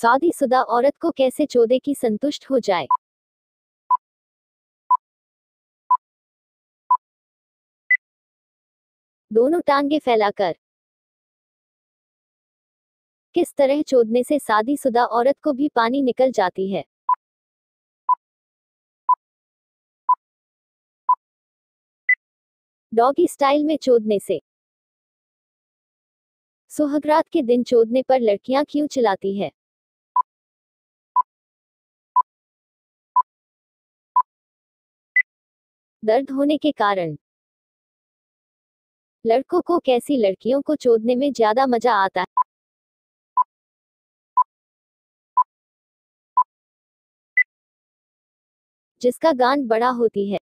शादीशुदा औरत को कैसे चौदह की संतुष्ट हो जाए दोनों टांगे फैलाकर किस तरह चोदने से शादीशुदा औरत को भी पानी निकल जाती है डॉगी स्टाइल में चोदने से सुहगरात के दिन चोदने पर लड़कियां क्यों चलाती है दर्द होने के कारण लड़कों को कैसी लड़कियों को चोदने में ज्यादा मजा आता है जिसका गांड बड़ा होती है